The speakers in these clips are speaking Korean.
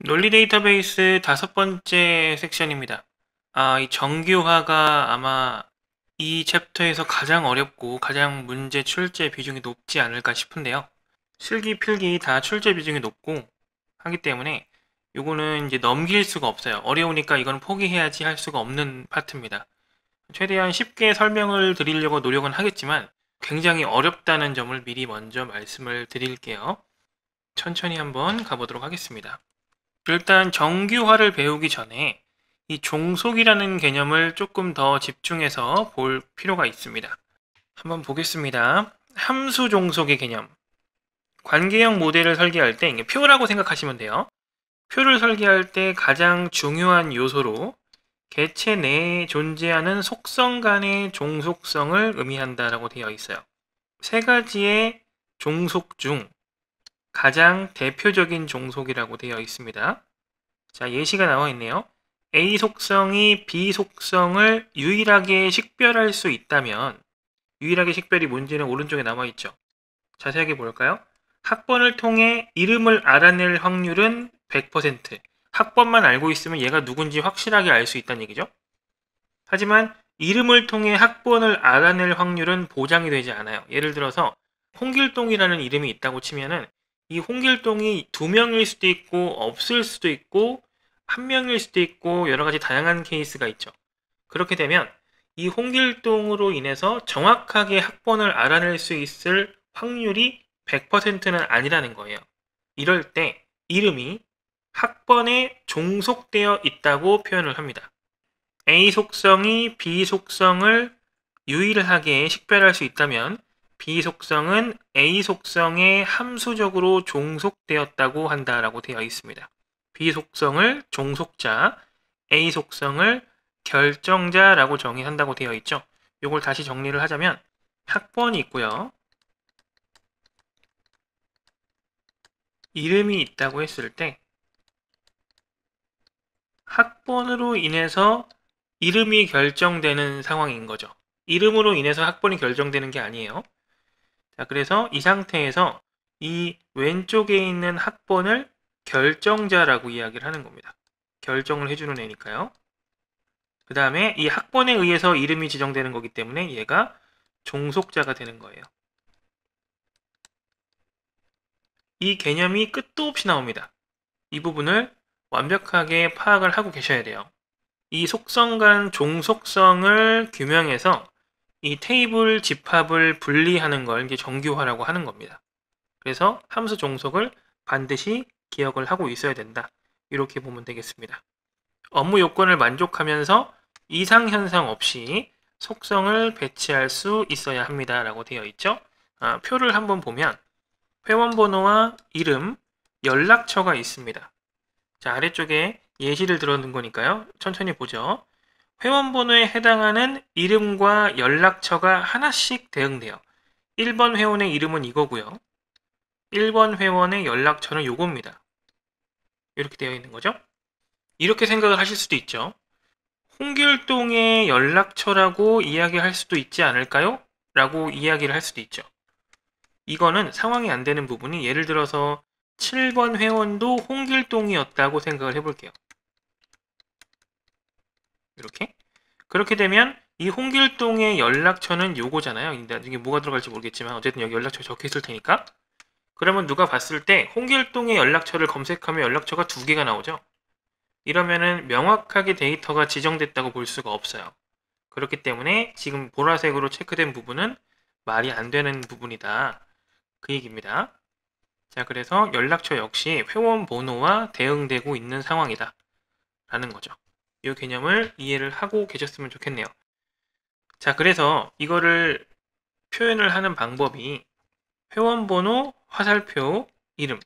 논리 데이터베이스 다섯 번째 섹션입니다. 아, 이 정규화가 아마 이 챕터에서 가장 어렵고 가장 문제 출제 비중이 높지 않을까 싶은데요. 실기, 필기 다 출제 비중이 높고 하기 때문에 이거는 이제 넘길 수가 없어요. 어려우니까 이건 포기해야지 할 수가 없는 파트입니다. 최대한 쉽게 설명을 드리려고 노력은 하겠지만 굉장히 어렵다는 점을 미리 먼저 말씀을 드릴게요. 천천히 한번 가보도록 하겠습니다. 일단 정규화를 배우기 전에 이 종속이라는 개념을 조금 더 집중해서 볼 필요가 있습니다. 한번 보겠습니다. 함수 종속의 개념. 관계형 모델을 설계할 때 표라고 생각하시면 돼요. 표를 설계할 때 가장 중요한 요소로 개체 내에 존재하는 속성 간의 종속성을 의미한다라고 되어 있어요. 세 가지의 종속 중 가장 대표적인 종속이라고 되어 있습니다. 자, 예시가 나와 있네요. A 속성이 B 속성을 유일하게 식별할 수 있다면 유일하게 식별이 뭔지는 오른쪽에 나와 있죠. 자세하게 볼까요? 학번을 통해 이름을 알아낼 확률은 100%. 학번만 알고 있으면 얘가 누군지 확실하게 알 수 있다는 얘기죠. 하지만 이름을 통해 학번을 알아낼 확률은 보장이 되지 않아요. 예를 들어서 홍길동이라는 이름이 있다고 치면은 이 홍길동이 두 명일 수도 있고 없을 수도 있고 한 명일 수도 있고 여러 가지 다양한 케이스가 있죠. 그렇게 되면 이 홍길동으로 인해서 정확하게 학번을 알아낼 수 있을 확률이 100%는 아니라는 거예요. 이럴 때 이름이 학번에 종속되어 있다고 표현을 합니다. A 속성이 B 속성을 유일하게 식별할 수 있다면 B 속성은 A 속성에 함수적으로 종속되었다고 한다라고 되어 있습니다. B 속성을 종속자, A 속성을 결정자라고 정의한다고 되어 있죠. 이걸 다시 정리를 하자면 학번이 있고요. 이름이 있다고 했을 때 학번으로 인해서 이름이 결정되는 상황인 거죠. 이름으로 인해서 학번이 결정되는 게 아니에요. 자, 그래서 이 상태에서 이 왼쪽에 있는 학번을 결정자라고 이야기를 하는 겁니다. 결정을 해주는 애니까요. 그 다음에 이 학번에 의해서 이름이 지정되는 거기 때문에 얘가 종속자가 되는 거예요. 이 개념이 끝도 없이 나옵니다. 이 부분을 완벽하게 파악을 하고 계셔야 돼요. 이 속성 간 종속성을 규명해서 이 테이블 집합을 분리하는 걸 이제 정규화라고 하는 겁니다. 그래서 함수 종속을 반드시 기억을 하고 있어야 된다. 이렇게 보면 되겠습니다. 업무 요건을 만족하면서 이상 현상 없이 속성을 배치할 수 있어야 합니다. 라고 되어 있죠. 아, 표를 한번 보면 회원번호와 이름, 연락처가 있습니다. 자, 아래쪽에 예시를 들어놓은 거니까요. 천천히 보죠. 회원번호에 해당하는 이름과 연락처가 하나씩 대응돼요. 1번 회원의 이름은 이거고요. 1번 회원의 연락처는 요겁니다. 이렇게 되어 있는 거죠. 이렇게 생각을 하실 수도 있죠. 홍길동의 연락처라고 이야기할 수도 있지 않을까요? 라고 이야기를 할 수도 있죠. 이거는 상황이 안 되는 부분이 예를 들어서 7번 회원도 홍길동이었다고 생각을 해볼게요. 이렇게. 그렇게 되면 이 홍길동의 연락처는 요거잖아요. 나중에 뭐가 들어갈지 모르겠지만 어쨌든 여기 연락처 적혀 있을 테니까. 그러면 누가 봤을 때 홍길동의 연락처를 검색하면 연락처가 두 개가 나오죠. 이러면은 명확하게 데이터가 지정됐다고 볼 수가 없어요. 그렇기 때문에 지금 보라색으로 체크된 부분은 말이 안 되는 부분이다. 그 얘기입니다. 자, 그래서 연락처 역시 회원 번호와 대응되고 있는 상황이다. 라는 거죠. 이 개념을 이해를 하고 계셨으면 좋겠네요. 자, 그래서 이거를 표현을 하는 방법이 회원번호, 화살표, 이름.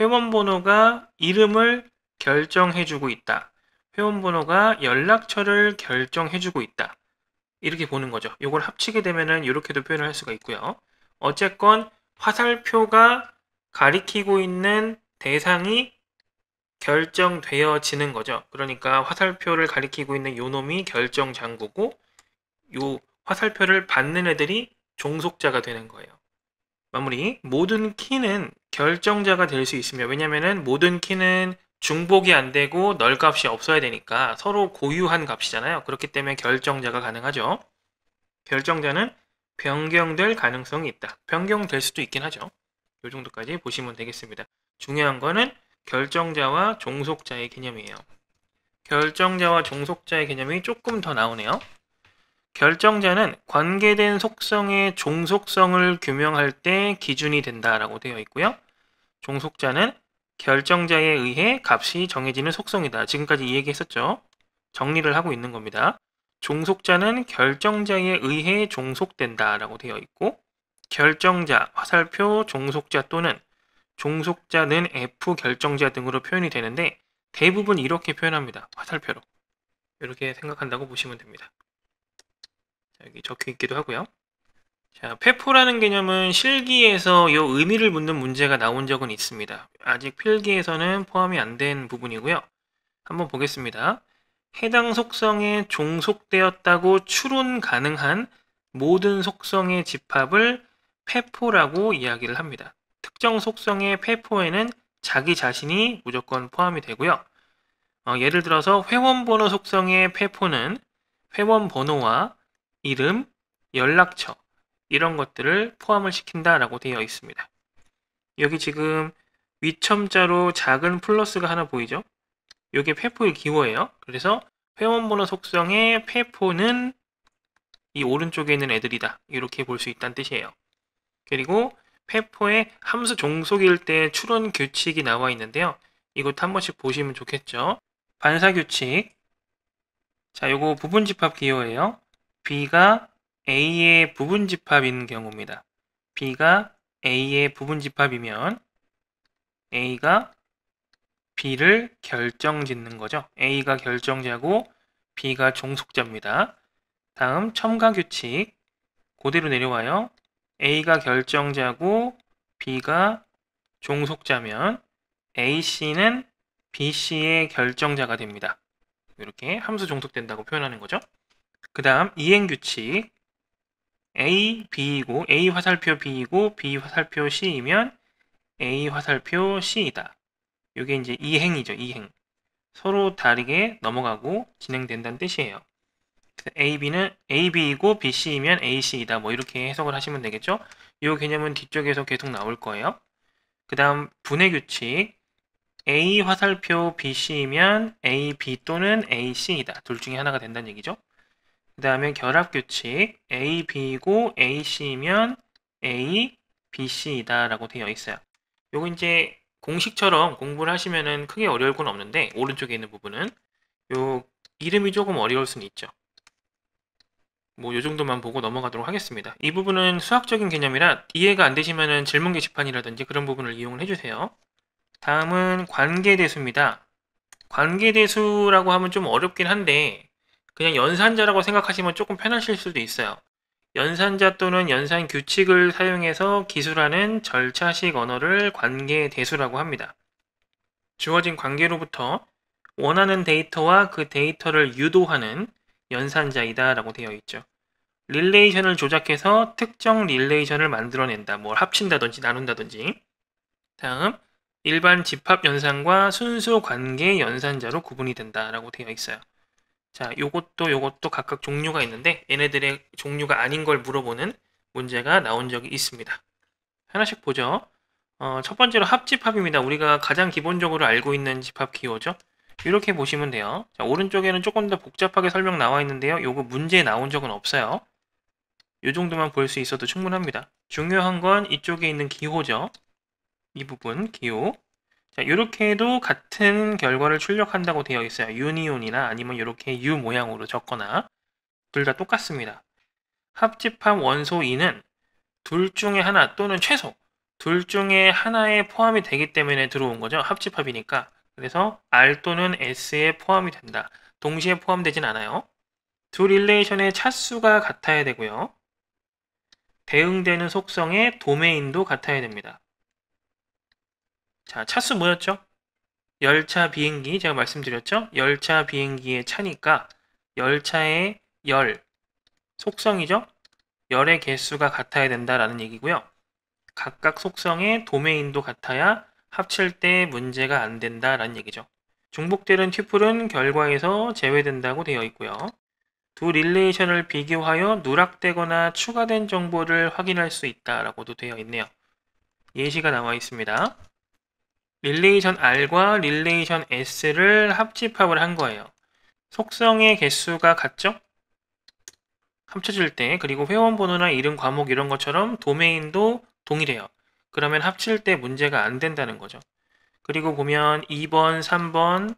회원번호가 이름을 결정해주고 있다. 회원번호가 연락처를 결정해주고 있다. 이렇게 보는 거죠. 이걸 합치게 되면은 이렇게도 표현을 할 수가 있고요. 어쨌건 화살표가 가리키고 있는 대상이 결정되어지는 거죠. 그러니까 화살표를 가리키고 있는 요놈이 결정장구고 요 화살표를 받는 애들이 종속자가 되는 거예요. 마무리 모든 키는 결정자가 될 수 있으며 왜냐면은 모든 키는 중복이 안 되고 널 값이 없어야 되니까 서로 고유한 값이잖아요. 그렇기 때문에 결정자가 가능하죠. 결정자는 변경될 가능성이 있다. 변경될 수도 있긴 하죠. 요 정도까지 보시면 되겠습니다. 중요한 거는 결정자와 종속자의 개념이에요. 결정자와 종속자의 개념이 조금 더 나오네요. 결정자는 관계된 속성의 종속성을 규명할 때 기준이 된다라고 되어 있고요. 종속자는 결정자에 의해 값이 정해지는 속성이다. 지금까지 이 얘기했었죠. 정리를 하고 있는 겁니다. 종속자는 결정자에 의해 종속된다라고 되어 있고 결정자, 화살표, 종속자 또는 종속자는 F 결정자 등으로 표현이 되는데 대부분 이렇게 표현합니다. 화살표로. 이렇게 생각한다고 보시면 됩니다. 자, 여기 적혀 있기도 하고요. 자, 페포라는 개념은 실기에서 이 의미를 묻는 문제가 나온 적은 있습니다. 아직 필기에서는 포함이 안 된 부분이고요. 한번 보겠습니다. 해당 속성에 종속되었다고 추론 가능한 모든 속성의 집합을 페포라고 이야기를 합니다. 특정 속성의 폐포에는 자기 자신이 무조건 포함이 되고요. 어, 예를 들어서 회원번호 속성의 폐포는 회원번호와 이름, 연락처 이런 것들을 포함을 시킨다라고 되어 있습니다. 여기 지금 위첨자로 작은 플러스가 하나 보이죠? 이게 폐포의 기호예요. 그래서 회원번호 속성의 폐포는이 오른쪽에 있는 애들이다. 이렇게 볼 수 있다는 뜻이에요. 그리고 페포의 함수 종속일 때 추론 규칙이 나와 있는데요. 이것도 한 번씩 보시면 좋겠죠. 반사 규칙. 자, 요거 부분 집합 기호예요. B가 A의 부분 집합인 경우입니다. B가 A의 부분 집합이면 A가 B를 결정 짓는 거죠. A가 결정자고 B가 종속자입니다. 다음 첨가 규칙 그대로 내려와요. A가 결정자고 B가 종속자면 AC는 BC의 결정자가 됩니다. 이렇게 함수 종속된다고 표현하는 거죠. 그 다음 이행규칙 A, B이고 A 화살표 B이고 B 화살표 C이면 A 화살표 C이다. 이게 이제 이행이죠. 이행. 서로 다르게 넘어가고 진행된다는 뜻이에요. AB는 AB이고 BC이면 AC이다. 뭐 이렇게 해석을 하시면 되겠죠. 이 개념은 뒤쪽에서 계속 나올 거예요. 그 다음 분해 규칙 A 화살표 BC이면 AB 또는 AC이다. 둘 중에 하나가 된다는 얘기죠. 그 다음에 결합 규칙 AB이고 AC이면 A, BC이다 라고 되어 있어요. 요거 이제 공식처럼 공부를 하시면 크게 어려울 건 없는데 오른쪽에 있는 부분은 요 이름이 조금 어려울 수는 있죠. 뭐요 정도만 보고 넘어가도록 하겠습니다. 이 부분은 수학적인 개념이라 이해가 안 되시면 질문 게시판이라든지 그런 부분을 이용을 해주세요. 다음은 관계대수입니다. 관계대수라고 하면 좀 어렵긴 한데 그냥 연산자라고 생각하시면 조금 편하실 수도 있어요. 연산자 또는 연산 규칙을 사용해서 기술하는 절차식 언어를 관계대수라고 합니다. 주어진 관계로부터 원하는 데이터와 그 데이터를 유도하는 연산자이다라고 되어 있죠. 릴레이션을 조작해서 특정 릴레이션을 만들어낸다. 뭘 뭐 합친다든지 나눈다든지. 다음, 일반 집합 연산과 순수 관계 연산자로 구분이 된다라고 되어 있어요. 자, 요것도 요것도 각각 종류가 있는데 얘네들의 종류가 아닌 걸 물어보는 문제가 나온 적이 있습니다. 하나씩 보죠. 어, 첫 번째로 합집합입니다. 우리가 가장 기본적으로 알고 있는 집합 기호죠. 이렇게 보시면 돼요. 자, 오른쪽에는 조금 더 복잡하게 설명 나와 있는데요. 요거 문제에 나온 적은 없어요. 요 정도만 볼 수 있어도 충분합니다. 중요한 건 이쪽에 있는 기호죠. 이 부분 기호. 자, 요렇게 해도 같은 결과를 출력한다고 되어 있어요. 유니온이나 아니면 이렇게 U 모양으로 적거나 둘 다 똑같습니다. 합집합 원소 2는 둘 중에 하나 또는 최소 둘 중에 하나에 포함이 되기 때문에 들어온 거죠. 합집합이니까. 그래서 R 또는 S에 포함이 된다. 동시에 포함되진 않아요. 두 릴레이션의 차수가 같아야 되고요. 대응되는 속성의 도메인도 같아야 됩니다. 자, 차수 뭐였죠? 열차 비행기 제가 말씀드렸죠? 열차 비행기의 차니까 열차의 열, 속성이죠? 열의 개수가 같아야 된다라는 얘기고요. 각각 속성의 도메인도 같아야 합칠 때 문제가 안 된다라는 얘기죠. 중복되는 튜플은 결과에서 제외된다고 되어 있고요. 두 릴레이션을 비교하여 누락되거나 추가된 정보를 확인할 수 있다라고도 되어 있네요. 예시가 나와 있습니다. 릴레이션 R과 릴레이션 S를 합집합을 한 거예요. 속성의 개수가 같죠? 합쳐질 때 그리고 회원번호나 이름 과목 이런 것처럼 도메인도 동일해요. 그러면 합칠 때 문제가 안 된다는 거죠. 그리고 보면 2번, 3번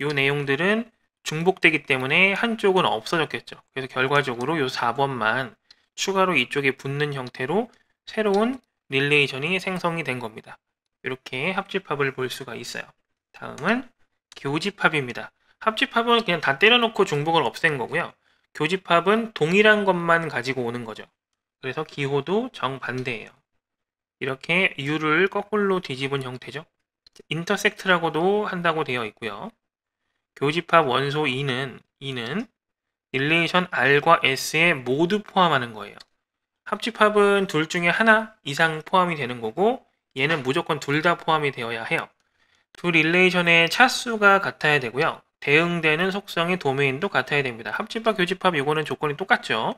요 내용들은 중복되기 때문에 한쪽은 없어졌겠죠. 그래서 결과적으로 요 4번만 추가로 이쪽에 붙는 형태로 새로운 릴레이션이 생성이 된 겁니다. 이렇게 합집합을 볼 수가 있어요. 다음은 교집합입니다. 합집합은 그냥 다 때려놓고 중복을 없앤 거고요. 교집합은 동일한 것만 가지고 오는 거죠. 그래서 기호도 정반대예요. 이렇게 U를 거꾸로 뒤집은 형태죠. 인터섹트라고도 한다고 되어 있고요. 교집합 원소 E는 E는 릴레이션 R과 S에 모두 포함하는 거예요. 합집합은 둘 중에 하나 이상 포함이 되는 거고 얘는 무조건 둘 다 포함이 되어야 해요. 두 릴레이션의 차수가 같아야 되고요. 대응되는 속성의 도메인도 같아야 됩니다. 합집합, 교집합 이거는 조건이 똑같죠.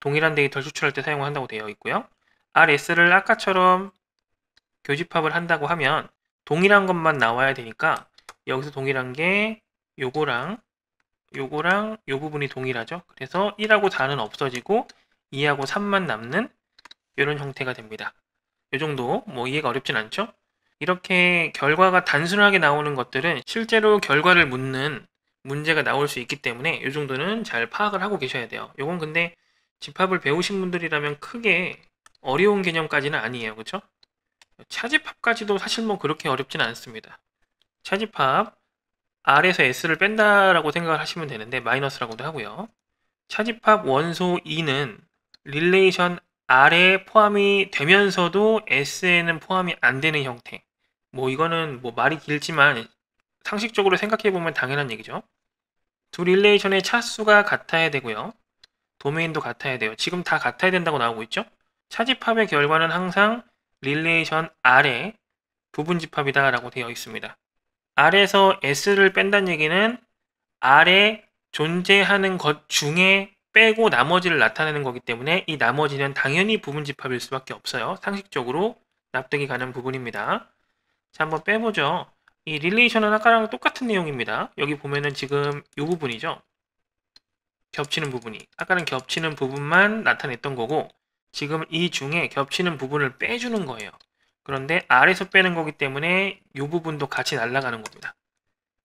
동일한 데이터를 추출할 때 사용한다고 되어 있고요. RS를 아까처럼 교집합을 한다고 하면 동일한 것만 나와야 되니까 여기서 동일한 게 요거랑 요거랑 요 부분이 동일하죠. 그래서 1하고 4는 없어지고 2하고 3만 남는 이런 형태가 됩니다. 요 정도 뭐 이해가 어렵진 않죠? 이렇게 결과가 단순하게 나오는 것들은 실제로 결과를 묻는 문제가 나올 수 있기 때문에 요 정도는 잘 파악을 하고 계셔야 돼요. 요건 근데 집합을 배우신 분들이라면 크게 어려운 개념까지는 아니에요. 그쵸 차집합까지도 사실 뭐 그렇게 어렵진 않습니다. 차집합 R에서 S를 뺀다라고 생각을 하시면 되는데 마이너스라고도 하고요. 차집합 원소 2는 릴레이션 R에 포함이 되면서도 S에는 포함이 안 되는 형태. 뭐 이거는 뭐 말이 길지만 상식적으로 생각해보면 당연한 얘기죠. 두 릴레이션의 차수가 같아야 되고요. 도메인도 같아야 돼요. 지금 다 같아야 된다고 나오고 있죠? 차집합의 결과는 항상 릴레이션 R의 부분집합이다 라고 되어 있습니다. R에서 S를 뺀다는 얘기는 R에 존재하는 것 중에 빼고 나머지를 나타내는 거기 때문에 이 나머지는 당연히 부분집합일 수밖에 없어요. 상식적으로 납득이 가는 부분입니다. 자, 한번 빼보죠. 이 릴레이션은 아까랑 똑같은 내용입니다. 여기 보면은 지금 이 부분이죠. 겹치는 부분이. 아까는 겹치는 부분만 나타냈던 거고 지금 이 중에 겹치는 부분을 빼주는 거예요. 그런데 아래에서 빼는 거기 때문에 이 부분도 같이 날아가는 겁니다.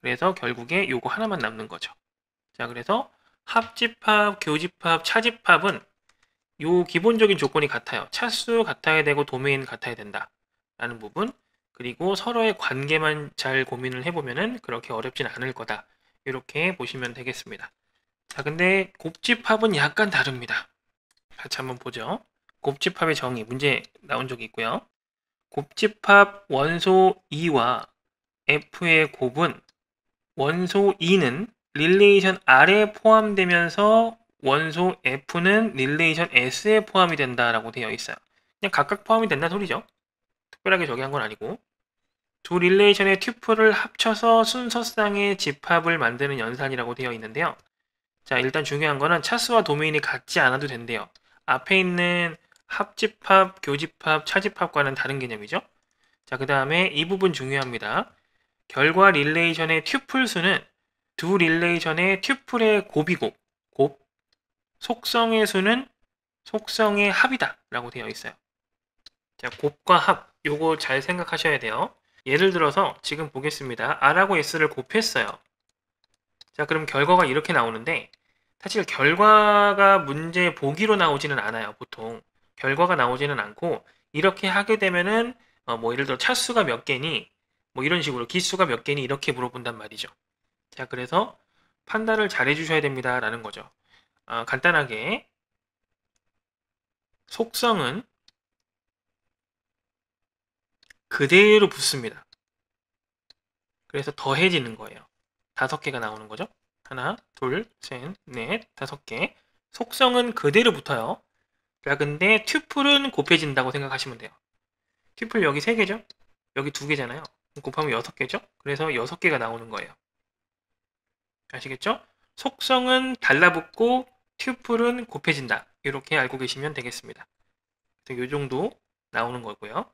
그래서 결국에 이거 하나만 남는 거죠. 자, 그래서 합집합, 교집합, 차집합은 이 기본적인 조건이 같아요. 차수 같아야 되고 도메인 같아야 된다. 라는 부분. 그리고 서로의 관계만 잘 고민을 해보면은 그렇게 어렵진 않을 거다. 이렇게 보시면 되겠습니다. 자, 근데 곱집합은 약간 다릅니다. 같이 한번 보죠. 곱집합의 정의 문제 나온 적이 있고요. 곱집합 원소 2와 F의 곱은 원소 2는 릴레이션 R에 포함되면서 원소 F는 릴레이션 S에 포함이 된다라고 되어 있어요. 그냥 각각 포함이 된다는 소리죠. 특별하게 저기 한 건 아니고 두 릴레이션의 튜플을 합쳐서 순서상의 집합을 만드는 연산이라고 되어 있는데요. 자 일단 중요한 거는 차수와 도메인이 같지 않아도 된대요. 앞에 있는 합집합, 교집합, 차집합과는 다른 개념이죠. 자, 그 다음에 이 부분 중요합니다. 결과 릴레이션의 튜플 수는 두 릴레이션의 튜플의 곱이고 곱, 속성의 수는 속성의 합이다 라고 되어 있어요. 자, 곱과 합, 요거 잘 생각하셔야 돼요. 예를 들어서 지금 보겠습니다. R하고 S를 곱했어요. 자, 그럼 결과가 이렇게 나오는데 사실 결과가 문제 보기로 나오지는 않아요, 보통. 결과가 나오지는 않고 이렇게 하게 되면은 어, 뭐 예를 들어 차수가 몇 개니 뭐 이런 식으로 기수가 몇 개니 이렇게 물어본단 말이죠. 자 그래서 판단을 잘 해주셔야 됩니다라는 거죠. 어, 간단하게 속성은 그대로 붙습니다. 그래서 더해지는 거예요. 다섯 개가 나오는 거죠. 하나, 둘, 셋, 넷, 다섯 개. 속성은 그대로 붙어요. 자, 근데 튜플은 곱해진다고 생각하시면 돼요. 튜플 여기 3개죠? 여기 2개잖아요. 곱하면 6개죠? 그래서 6개가 나오는 거예요. 아시겠죠? 속성은 달라붙고 튜플은 곱해진다. 이렇게 알고 계시면 되겠습니다. 이 정도 나오는 거고요.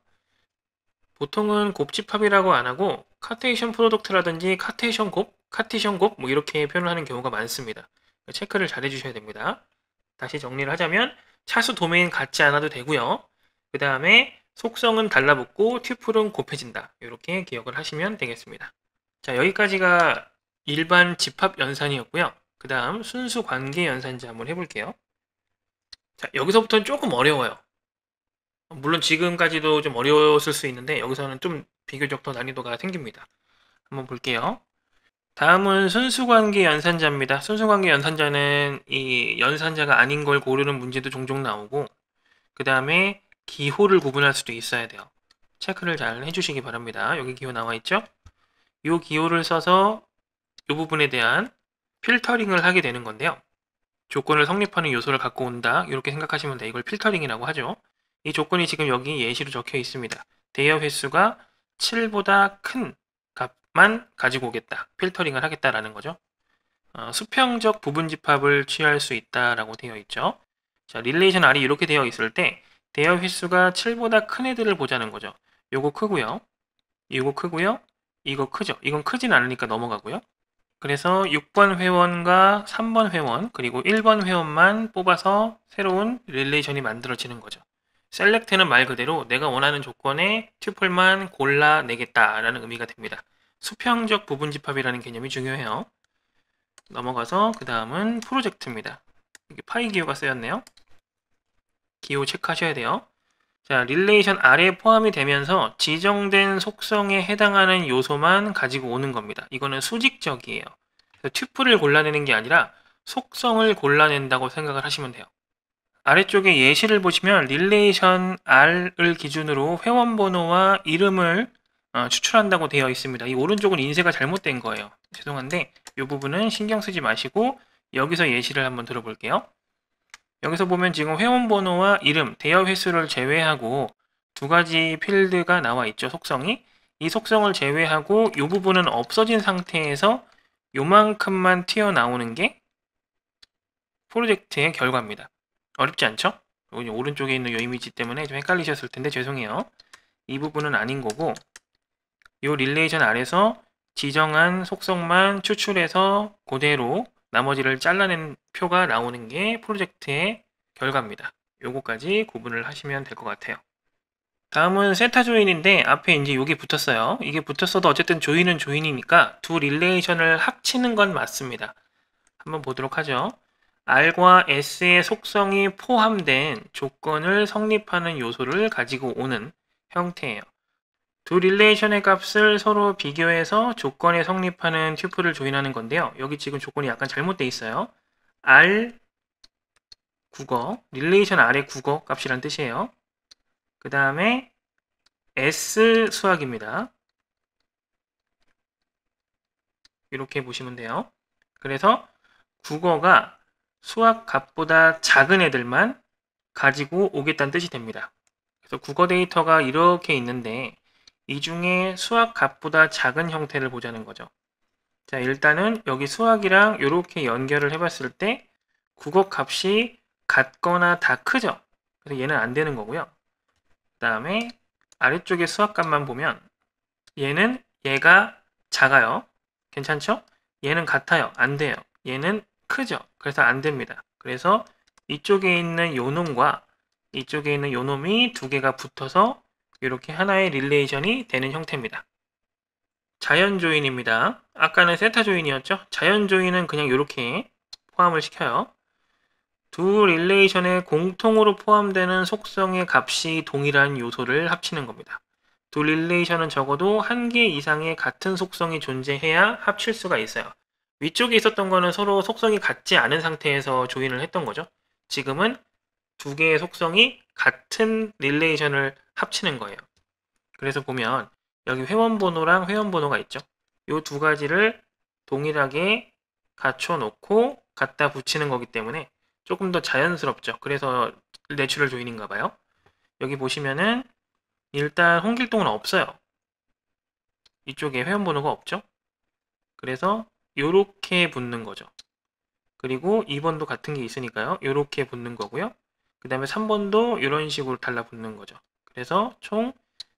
보통은 곱집합이라고 안 하고 카테이션 프로덕트라든지 카테이션 곱, 카티션 곱 뭐 이렇게 표현하는 경우가 많습니다. 체크를 잘 해주셔야 됩니다. 다시 정리를 하자면 차수 도메인 같지 않아도 되고요. 그 다음에 속성은 달라붙고 튜플은 곱해진다. 이렇게 기억을 하시면 되겠습니다. 자 여기까지가 일반 집합 연산이었고요. 그 다음 순수 관계 연산지 한번 해볼게요. 자 여기서부터는 조금 어려워요. 물론 지금까지도 좀 어려웠을 수 있는데 여기서는 좀 비교적 더 난이도가 생깁니다. 한번 볼게요. 다음은 순수관계 연산자입니다. 순수관계 연산자는 이 연산자가 아닌 걸 고르는 문제도 종종 나오고 그 다음에 기호를 구분할 수도 있어야 돼요. 체크를 잘 해주시기 바랍니다. 여기 기호 나와 있죠? 이 기호를 써서 이 부분에 대한 필터링을 하게 되는 건데요. 조건을 성립하는 요소를 갖고 온다 이렇게 생각하시면 돼요 이걸 필터링이라고 하죠. 이 조건이 지금 여기 예시로 적혀 있습니다. 대여 횟수가 7보다 큰만 가지고 오겠다. 필터링을 하겠다라는 거죠. 어, 수평적 부분 집합을 취할 수 있다라고 되어 있죠. 자, 릴레이션 R이 이렇게 되어 있을 때 대여 횟수가 7보다 큰 애들을 보자는 거죠. 요거 크고요. 이거 크고요. 이거 크죠. 이건 크진 않으니까 넘어가고요. 그래서 6번 회원과 3번 회원 그리고 1번 회원만 뽑아서 새로운 릴레이션이 만들어지는 거죠. 셀렉트는 말 그대로 내가 원하는 조건에 튜플만 골라내겠다라는 의미가 됩니다. 수평적 부분 집합이라는 개념이 중요해요. 넘어가서 그 다음은 프로젝트입니다. 이게 파이 기호가 쓰였네요. 기호 체크하셔야 돼요. 자, 릴레이션 아래에 포함이 되면서 지정된 속성에 해당하는 요소만 가지고 오는 겁니다. 이거는 수직적이에요. 튜플을 골라내는 게 아니라 속성을 골라낸다고 생각을 하시면 돼요. 아래쪽에 예시를 보시면 릴레이션 R을 기준으로 회원번호와 이름을 어, 추출한다고 되어 있습니다. 이 오른쪽은 인쇄가 잘못된 거예요. 죄송한데 이 부분은 신경 쓰지 마시고 여기서 예시를 한번 들어볼게요. 여기서 보면 지금 회원번호와 이름, 대여 횟수를 제외하고 두 가지 필드가 나와 있죠. 속성이. 이 속성을 제외하고 이 부분은 없어진 상태에서 요만큼만 튀어나오는 게 프로젝트의 결과입니다. 어렵지 않죠? 오른쪽에 있는 이 이미지 때문에 좀 헷갈리셨을 텐데 죄송해요. 이 부분은 아닌 거고 이 릴레이션 아래서 지정한 속성만 추출해서 그대로 나머지를 잘라낸 표가 나오는 게 프로젝트의 결과입니다. 요거까지 구분을 하시면 될 것 같아요. 다음은 세타 조인인데 앞에 이제 여기 붙었어요. 이게 붙었어도 어쨌든 조인은 조인이니까 두 릴레이션을 합치는 건 맞습니다. 한번 보도록 하죠. R과 S의 속성이 포함된 조건을 성립하는 요소를 가지고 오는 형태예요. 두 릴레이션의 값을 서로 비교해서 조건에 성립하는 튜플을 조인하는 건데요. 여기 지금 조건이 약간 잘못돼 있어요. r 국어, 릴레이션 r의 국어 값이란 뜻이에요. 그 다음에 s 수학입니다. 이렇게 보시면 돼요. 그래서 국어가 수학 값보다 작은 애들만 가지고 오겠다는 뜻이 됩니다. 그래서 국어 데이터가 이렇게 있는데 이 중에 수학 값보다 작은 형태를 보자는 거죠. 자 일단은 여기 수학이랑 이렇게 연결을 해봤을 때 국어 값이 같거나 다 크죠. 그래서 얘는 안 되는 거고요. 그 다음에 아래쪽에 수학 값만 보면 얘는 얘가 작아요. 괜찮죠? 얘는 같아요. 안 돼요. 얘는 크죠. 그래서 안 됩니다. 그래서 이쪽에 있는 요 놈과 이쪽에 있는 요 놈이 두 개가 붙어서 이렇게 하나의 릴레이션이 되는 형태입니다. 자연 조인입니다. 아까는 세타 조인이었죠? 자연 조인은 그냥 이렇게 포함을 시켜요. 두 릴레이션에 공통으로 포함되는 속성의 값이 동일한 요소를 합치는 겁니다. 두 릴레이션은 적어도 한 개 이상의 같은 속성이 존재해야 합칠 수가 있어요. 위쪽에 있었던 거는 서로 속성이 같지 않은 상태에서 조인을 했던 거죠. 지금은 두 개의 속성이 같은 릴레이션을 합치는 거예요. 그래서 보면 여기 회원번호랑 회원번호가 있죠. 이 두 가지를 동일하게 갖춰놓고 갖다 붙이는 거기 때문에 조금 더 자연스럽죠. 그래서 내추럴 조인인가 봐요. 여기 보시면은 일단 홍길동은 없어요. 이쪽에 회원번호가 없죠. 그래서 이렇게 붙는 거죠. 그리고 2번도 같은 게 있으니까요. 이렇게 붙는 거고요. 그 다음에 3번도 이런 식으로 달라붙는 거죠. 그래서 총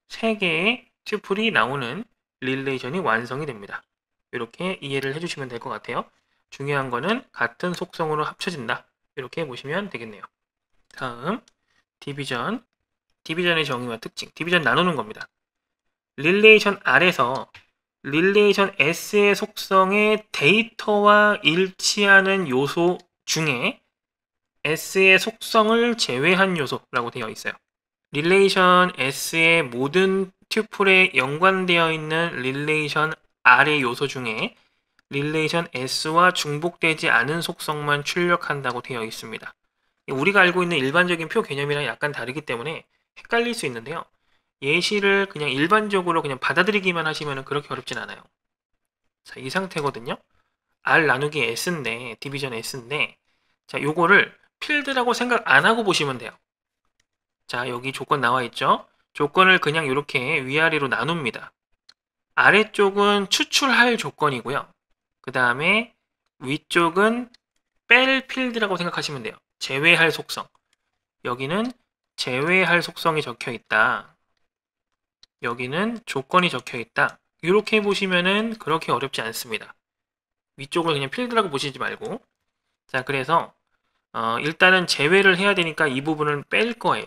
3개의 튜플이 나오는 릴레이션이 완성이 됩니다. 이렇게 이해를 해주시면 될 것 같아요. 중요한 거는 같은 속성으로 합쳐진다. 이렇게 보시면 되겠네요. 다음, 디비전. 디비전의 정의와 특징. 디비전 나누는 겁니다. 릴레이션 R에서 릴레이션 S의 속성의 데이터와 일치하는 요소 중에 S의 속성을 제외한 요소라고 되어 있어요. 릴레이션 S의 모든 튜플에 연관되어 있는 릴레이션 R의 요소 중에 릴레이션 S와 중복되지 않은 속성만 출력한다고 되어 있습니다. 우리가 알고 있는 일반적인 표 개념이랑 약간 다르기 때문에 헷갈릴 수 있는데요. 예시를 그냥 일반적으로 그냥 받아들이기만 하시면 그렇게 어렵진 않아요. 자, 이 상태거든요. R 나누기 S인데, 디비전 S인데, 자, 요거를 필드라고 생각 안 하고 보시면 돼요. 자 여기 조건 나와 있죠. 조건을 그냥 이렇게 위아래로 나눕니다. 아래쪽은 추출할 조건이고요. 그 다음에 위쪽은 뺄 필드라고 생각하시면 돼요. 제외할 속성. 여기는 제외할 속성이 적혀 있다. 여기는 조건이 적혀 있다. 이렇게 보시면은 그렇게 어렵지 않습니다. 위쪽을 그냥 필드라고 보시지 말고 자 그래서 어, 일단은 제외를 해야 되니까 이 부분은 뺄 거예요.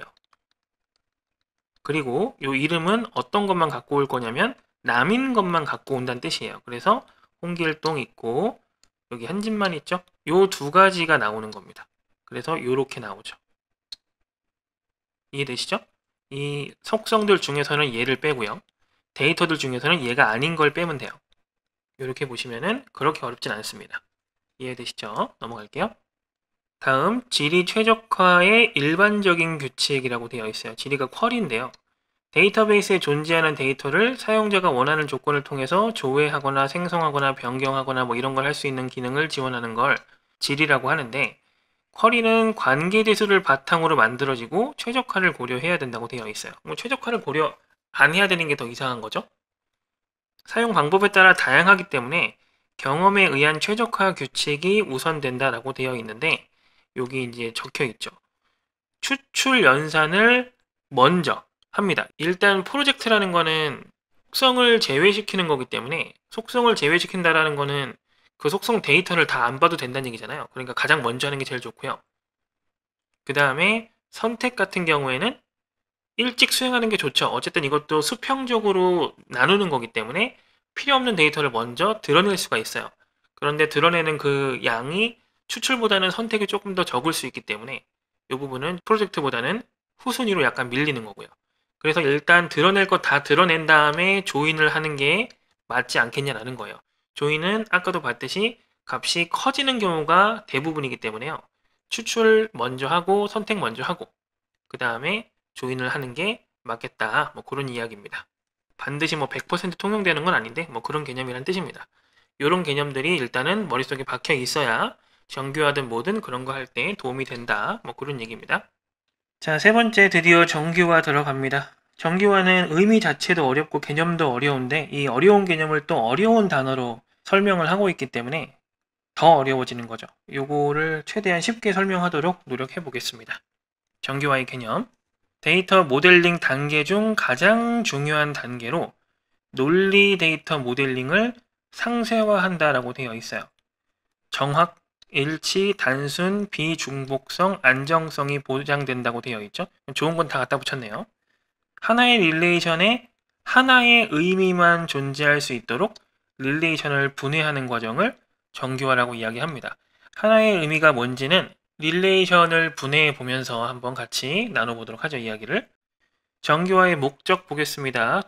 그리고 이 이름은 어떤 것만 갖고 올 거냐면 남인 것만 갖고 온다는 뜻이에요. 그래서 홍길동 있고 여기 한집만 있죠. 요 두 가지가 나오는 겁니다. 그래서 요렇게 나오죠. 이해되시죠? 이 속성들 중에서는 얘를 빼고요. 데이터들 중에서는 얘가 아닌 걸 빼면 돼요. 이렇게 보시면은 그렇게 어렵진 않습니다. 이해되시죠? 넘어갈게요. 다음 지리 최적화의 일반적인 규칙이라고 되어 있어요. 지리가 쿼리인데요. 데이터베이스에 존재하는 데이터를 사용자가 원하는 조건을 통해서 조회하거나 생성하거나 변경하거나 뭐 이런 걸 할 수 있는 기능을 지원하는 걸 질이라고 하는데 쿼리는 관계대수를 바탕으로 만들어지고 최적화를 고려해야 된다고 되어 있어요. 뭐 최적화를 고려 안 해야 되는 게 더 이상한 거죠? 사용 방법에 따라 다양하기 때문에 경험에 의한 최적화 규칙이 우선된다라고 되어 있는데 여기 이제 적혀 있죠. 추출 연산을 먼저 합니다. 일단 프로젝트라는 거는 속성을 제외시키는 거기 때문에 속성을 제외시킨다라는 거는 그 속성 데이터를 다 안 봐도 된다는 얘기잖아요. 그러니까 가장 먼저 하는 게 제일 좋고요. 그 다음에 선택 같은 경우에는 일찍 수행하는 게 좋죠. 어쨌든 이것도 수평적으로 나누는 거기 때문에 필요 없는 데이터를 먼저 드러낼 수가 있어요. 그런데 드러내는 그 양이 추출보다는 선택이 조금 더 적을 수 있기 때문에 이 부분은 프로젝트보다는 후순위로 약간 밀리는 거고요. 그래서 일단 드러낼 거 다 드러낸 다음에 조인을 하는 게 맞지 않겠냐라는 거예요. 조인은 아까도 봤듯이 값이 커지는 경우가 대부분이기 때문에요. 추출 먼저 하고 선택 먼저 하고 그 다음에 조인을 하는 게 맞겠다 뭐 그런 이야기입니다. 반드시 뭐 100% 통용되는 건 아닌데 뭐 그런 개념이란 뜻입니다. 이런 개념들이 일단은 머릿속에 박혀 있어야 정규화든 뭐든 그런 거 할 때 도움이 된다. 뭐 그런 얘기입니다. 자, 세 번째 드디어 정규화 들어갑니다. 정규화는 의미 자체도 어렵고 개념도 어려운데 이 어려운 개념을 또 어려운 단어로 설명을 하고 있기 때문에 더 어려워지는 거죠. 요거를 최대한 쉽게 설명하도록 노력해 보겠습니다. 정규화의 개념. 데이터 모델링 단계 중 가장 중요한 단계로 논리 데이터 모델링을 상세화한다라고 되어 있어요. 정확, 일치, 단순, 비중복성, 안정성이 보장된다고 되어 있죠. 좋은 건 다 갖다 붙였네요. 하나의 릴레이션에 하나의 의미만 존재할 수 있도록 릴레이션을 분해하는 과정을 정규화라고 이야기합니다. 하나의 의미가 뭔지는 릴레이션을 분해해 보면서 한번 같이 나눠보도록 하죠, 이야기를. 정규화의 목적 보겠습니다.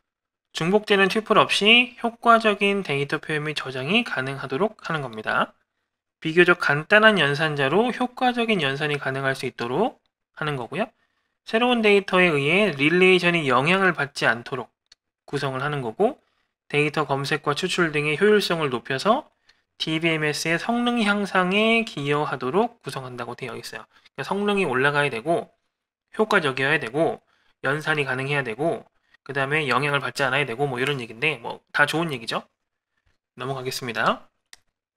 중복되는 튜플 없이 효과적인 데이터 표현 및 저장이 가능하도록 하는 겁니다. 비교적 간단한 연산자로 효과적인 연산이 가능할 수 있도록 하는 거고요. 새로운 데이터에 의해 릴레이션이 영향을 받지 않도록 구성을 하는 거고 데이터 검색과 추출 등의 효율성을 높여서 DBMS의 성능 향상에 기여하도록 구성한다고 되어 있어요. 그러니까 성능이 올라가야 되고 효과적이어야 되고 연산이 가능해야 되고 그 다음에 영향을 받지 않아야 되고 뭐 이런 얘기인데 뭐 다 좋은 얘기죠. 넘어가겠습니다.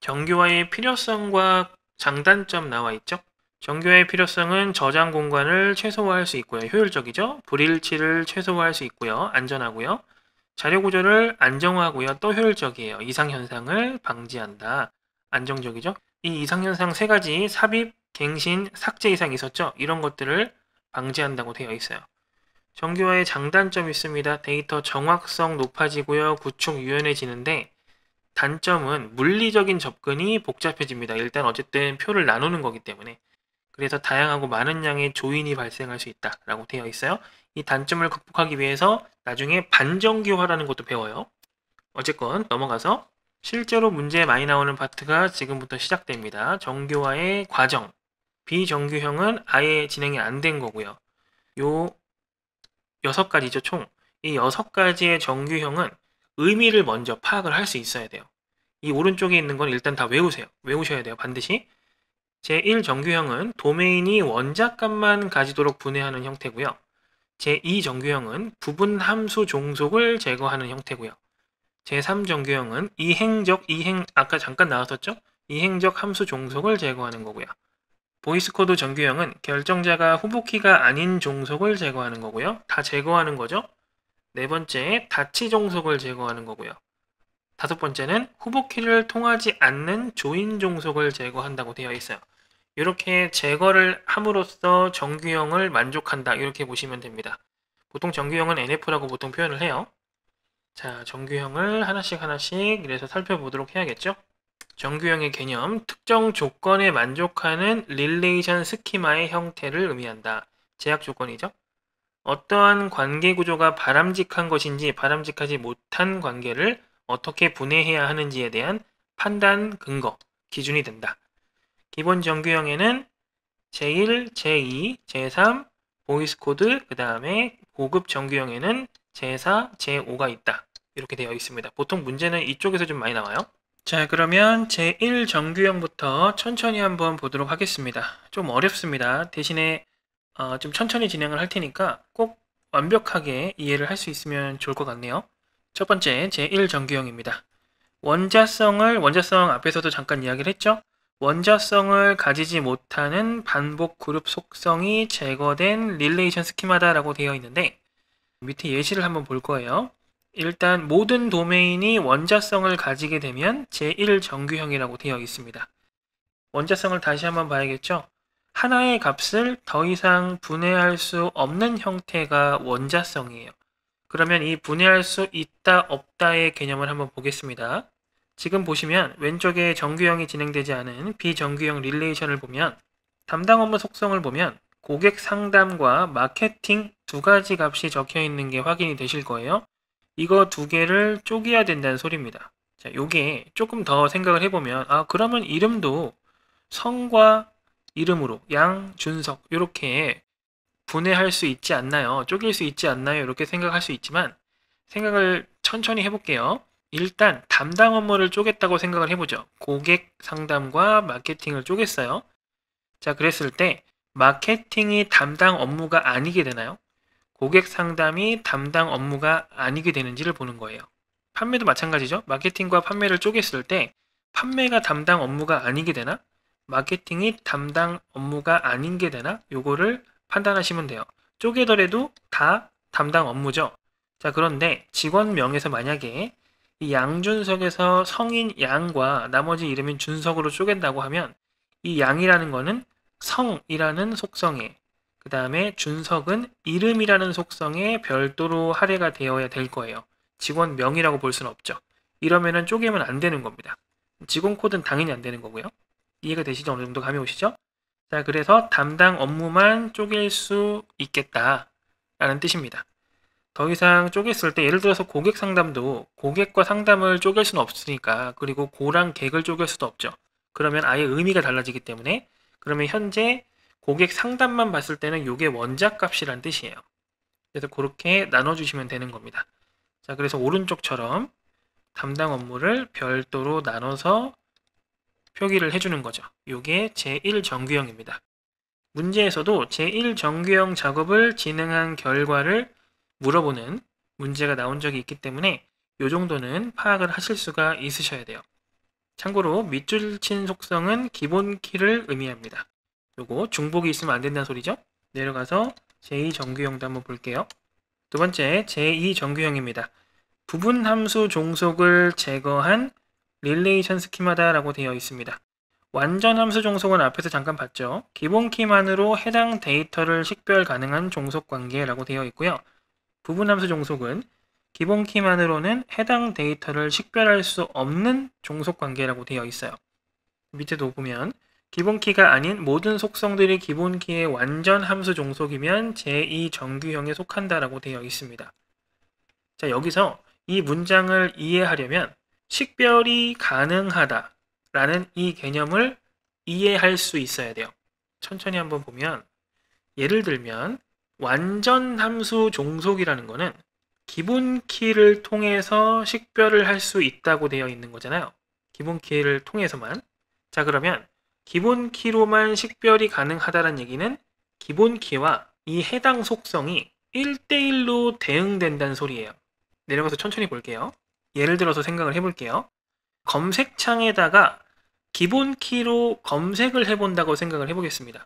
정교화의 필요성과 장단점 나와 있죠. 정교화의 필요성은 저장 공간을 최소화할 수 있고요. 효율적이죠. 불일치를 최소화할 수 있고요. 안전하고요. 자료 구조를 안정화하고요. 또 효율적이에요. 이상현상을 방지한다. 안정적이죠. 이 이상현상 세 가지 삽입, 갱신, 삭제 이상 있었죠. 이런 것들을 방지한다고 되어 있어요. 정교화의 장단점이 있습니다. 데이터 정확성 높아지고요. 구축 유연해지는데 단점은 물리적인 접근이 복잡해집니다. 일단 어쨌든 표를 나누는 거기 때문에 그래서 다양하고 많은 양의 조인이 발생할 수 있다라고 되어 있어요. 이 단점을 극복하기 위해서 나중에 반정규화라는 것도 배워요. 어쨌건 넘어가서 실제로 문제에 많이 나오는 파트가 지금부터 시작됩니다. 정규화의 과정. 비정규형은 아예 진행이 안 된 거고요. 요 여섯 가지죠, 총. 이 여섯 가지의 정규형은 의미를 먼저 파악을 할 수 있어야 돼요. 이 오른쪽에 있는 건 일단 다 외우세요. 외우셔야 돼요. 반드시. 제1정규형은 도메인이 원작값만 가지도록 분해하는 형태고요. 제2정규형은 부분 함수 종속을 제거하는 형태고요. 제3정규형은 이행적 이행 아까 잠깐 나왔었죠? 이행적 함수 종속을 제거하는 거고요. 보이스코드 정규형은 결정자가 후보키가 아닌 종속을 제거하는 거고요. 다 제거하는 거죠. 네 번째, 다치 종속을 제거하는 거고요. 다섯 번째는 후보키를 통하지 않는 조인 종속을 제거한다고 되어 있어요. 이렇게 제거를 함으로써 정규형을 만족한다. 이렇게 보시면 됩니다. 보통 정규형은 NF라고 보통 표현을 해요. 자, 정규형을 하나씩 하나씩 이래서 살펴보도록 해야겠죠. 정규형의 개념, 특정 조건에 만족하는 릴레이션 스키마의 형태를 의미한다. 제약 조건이죠. 어떠한 관계 구조가 바람직한 것인지 바람직하지 못한 관계를 어떻게 분해해야 하는지에 대한 판단 근거, 기준이 된다. 기본 정규형에는 제1, 제2, 제3, 보이스코드, 그 다음에 고급 정규형에는 제4, 제5가 있다. 이렇게 되어 있습니다. 보통 문제는 이쪽에서 좀 많이 나와요. 자 그러면 제1 정규형부터 천천히 한번 보도록 하겠습니다. 좀 어렵습니다. 대신에 어, 좀 천천히 진행을 할 테니까 꼭 완벽하게 이해를 할 수 있으면 좋을 것 같네요. 첫 번째, 제1정규형입니다. 원자성을, 원자성 앞에서도 잠깐 이야기를 했죠? 원자성을 가지지 못하는 반복 그룹 속성이 제거된 릴레이션 스키마다라고 되어 있는데 밑에 예시를 한번 볼 거예요. 일단 모든 도메인이 원자성을 가지게 되면 제1정규형이라고 되어 있습니다. 원자성을 다시 한번 봐야겠죠? 하나의 값을 더 이상 분해할 수 없는 형태가 원자성이에요. 그러면 이 분해할 수 있다 없다의 개념을 한번 보겠습니다. 지금 보시면 왼쪽에 정규형이 진행되지 않은 비정규형 릴레이션을 보면 담당 업무 속성을 보면 고객 상담과 마케팅 두 가지 값이 적혀 있는 게 확인이 되실 거예요. 이거 두 개를 쪼개야 된다는 소리입니다. 자, 요게 조금 더 생각을 해보면 아 그러면 이름도 성과 이름으로 양준석 이렇게 분해할 수 있지 않나요? 쪼갤 수 있지 않나요? 이렇게 생각할 수 있지만 생각을 천천히 해볼게요. 일단 담당 업무를 쪼갰다고 생각을 해보죠. 고객 상담과 마케팅을 쪼갰어요. 자 그랬을 때 마케팅이 담당 업무가 아니게 되나요? 고객 상담이 담당 업무가 아니게 되는지를 보는 거예요. 판매도 마찬가지죠. 마케팅과 판매를 쪼갰을 때 판매가 담당 업무가 아니게 되나? 마케팅이 담당 업무가 아닌 게 되나? 요거를 판단하시면 돼요. 쪼개더라도 다 담당 업무죠. 자, 그런데 직원명에서 만약에 이 양준석에서 성인 양과 나머지 이름인 준석으로 쪼갠다고 하면 이 양이라는 거는 성이라는 속성에 그 다음에 준석은 이름이라는 속성에 별도로 할애가 되어야 될 거예요. 직원명이라고 볼 수는 없죠. 이러면은 쪼개면 안 되는 겁니다. 직원 코드는 당연히 안 되는 거고요. 이해가 되시죠? 어느 정도 감이 오시죠? 자, 그래서 담당 업무만 쪼갤 수 있겠다라는 뜻입니다. 더 이상 쪼갰을 때 예를 들어서 고객 상담도 고객과 상담을 쪼갤 수는 없으니까 그리고 고랑 객을 쪼갤 수도 없죠. 그러면 아예 의미가 달라지기 때문에 그러면 현재 고객 상담만 봤을 때는 이게 원작값이란 뜻이에요. 그래서 그렇게 나눠주시면 되는 겁니다. 자 그래서 오른쪽처럼 담당 업무를 별도로 나눠서 표기를 해주는 거죠. 이게 제1정규형입니다. 문제에서도 제1정규형 작업을 진행한 결과를 물어보는 문제가 나온 적이 있기 때문에 이 정도는 파악을 하실 수가 있으셔야 돼요. 참고로 밑줄 친 속성은 기본 키를 의미합니다. 요거 중복이 있으면 안 된다는 소리죠? 내려가서 제2정규형도 한번 볼게요. 두 번째, 제2정규형입니다. 부분 함수 종속을 제거한 릴레이션 스키마다라고 되어 있습니다. 완전 함수 종속은 앞에서 잠깐 봤죠. 기본 키만으로 해당 데이터를 식별 가능한 종속 관계라고 되어 있고요. 부분 함수 종속은 기본 키만으로는 해당 데이터를 식별할 수 없는 종속 관계라고 되어 있어요. 밑에도 보면 기본 키가 아닌 모든 속성들이 기본 키의 완전 함수 종속이면 제2 정규형에 속한다라고 되어 있습니다. 자, 여기서 이 문장을 이해하려면 식별이 가능하다라는 이 개념을 이해할 수 있어야 돼요. 천천히 한번 보면 예를 들면 완전 함수 종속이라는 거는 기본 키를 통해서 식별을 할 수 있다고 되어 있는 거잖아요. 기본 키를 통해서만. 자 그러면 기본 키로만 식별이 가능하다는 얘기는 기본 키와 이 해당 속성이 1대1로 대응된다는 소리예요. 내려가서 천천히 볼게요. 예를 들어서 생각을 해볼게요. 검색창에다가 기본 키로 검색을 해본다고 생각을 해보겠습니다.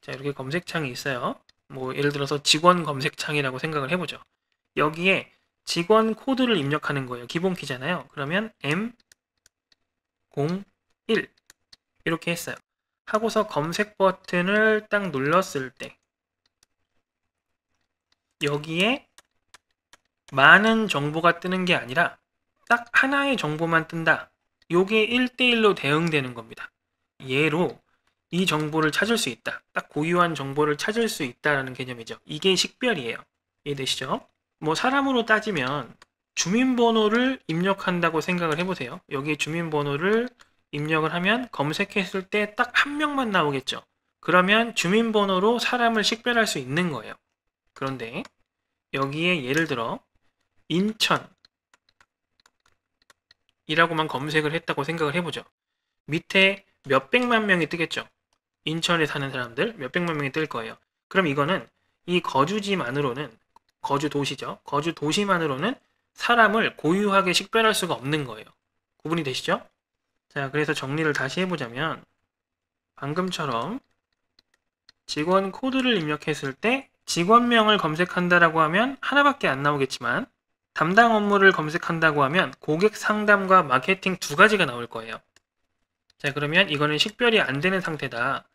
자, 이렇게 검색창이 있어요. 뭐, 예를 들어서 직원 검색창이라고 생각을 해보죠. 여기에 직원 코드를 입력하는 거예요. 기본 키잖아요. 그러면 M01 이렇게 했어요. 하고서 검색 버튼을 딱 눌렀을 때 여기에 많은 정보가 뜨는 게 아니라 딱 하나의 정보만 뜬다. 요게 1대1로 대응되는 겁니다. 예로 이 정보를 찾을 수 있다. 딱 고유한 정보를 찾을 수 있다라는 개념이죠. 이게 식별이에요. 이해되시죠? 뭐 사람으로 따지면 주민번호를 입력한다고 생각을 해보세요. 여기 에 주민번호를 입력을 하면 검색했을 때 딱 한 명만 나오겠죠. 그러면 주민번호로 사람을 식별할 수 있는 거예요. 그런데 여기에 예를 들어 인천이라고만 검색을 했다고 생각을 해보죠. 밑에 몇백만 명이 뜨겠죠. 인천에 사는 사람들 몇백만 명이 뜰 거예요. 그럼 이거는 이 거주지만으로는 거주 도시죠. 거주 도시만으로는 사람을 고유하게 식별할 수가 없는 거예요. 구분이 되시죠? 자, 그래서 정리를 다시 해보자면 방금처럼 직원 코드를 입력했을 때 직원명을 검색한다라고 하면 하나밖에 안 나오겠지만 담당 업무를 검색한다고 하면 고객 상담과 마케팅 두 가지가 나올 거예요. 자, 그러면 이거는 식별이 안 되는 상태다.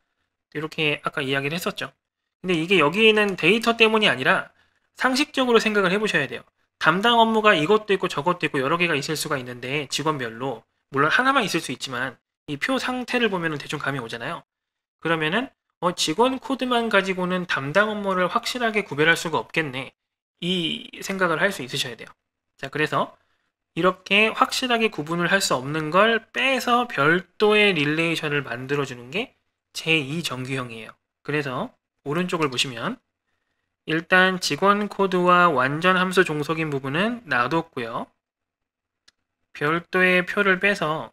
이렇게 아까 이야기를 했었죠. 근데 이게 여기에는 데이터 때문이 아니라 상식적으로 생각을 해보셔야 돼요. 담당 업무가 이것도 있고 저것도 있고 여러 개가 있을 수가 있는데 직원별로 물론 하나만 있을 수 있지만 이 표 상태를 보면 대충 감이 오잖아요. 그러면은 어, 직원 코드만 가지고는 담당 업무를 확실하게 구별할 수가 없겠네. 이 생각을 할 수 있으셔야 돼요. 자, 그래서 이렇게 확실하게 구분을 할 수 없는 걸 빼서 별도의 릴레이션을 만들어주는 게 제2정규형이에요. 그래서 오른쪽을 보시면 일단 직원 코드와 완전 함수 종속인 부분은 놔뒀고요. 별도의 표를 빼서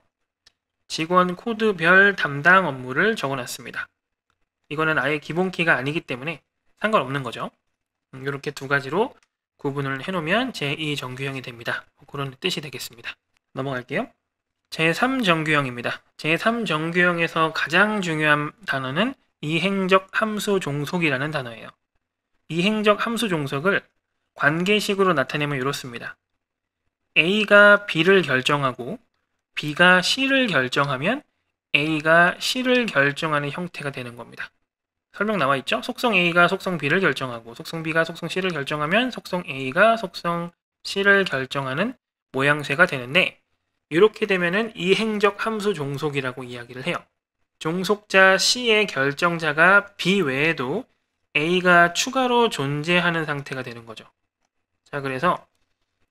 직원 코드별 담당 업무를 적어놨습니다. 이거는 아예 기본 키가 아니기 때문에 상관없는 거죠. 이렇게 음, 두 가지로 구분을 해놓으면 제2정규형이 됩니다. 그런 뜻이 되겠습니다. 넘어갈게요. 제3정규형입니다. 제3정규형에서 가장 중요한 단어는 이행적 함수 종속이라는 단어예요. 이행적 함수 종속을 관계식으로 나타내면 이렇습니다. A가 B를 결정하고 B가 C를 결정하면 A가 C를 결정하는 형태가 되는 겁니다. 설명 나와 있죠? 속성 A가 속성 B를 결정하고 속성 B가 속성 C를 결정하면 속성 A가 속성 C를 결정하는 모양새가 되는데 이렇게 되면은 이행적 함수 종속이라고 이야기를 해요. 종속자 C의 결정자가 B 외에도 A가 추가로 존재하는 상태가 되는 거죠. 자, 그래서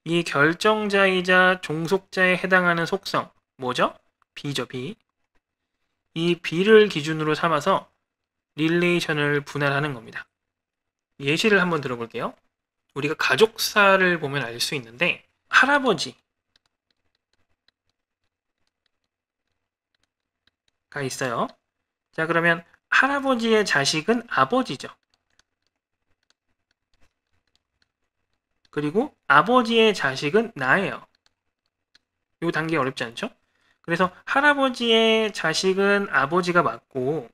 이 결정자이자 종속자에 해당하는 속성, 뭐죠? B죠, B. 이 B를 기준으로 삼아서 릴레이션을 분할하는 겁니다. 예시를 한번 들어볼게요. 우리가 가족사를 보면 알 수 있는데 할아버지가 있어요. 자 그러면 할아버지의 자식은 아버지죠. 그리고 아버지의 자식은 나예요. 이 단계 어렵지 않죠? 그래서 할아버지의 자식은 아버지가 맞고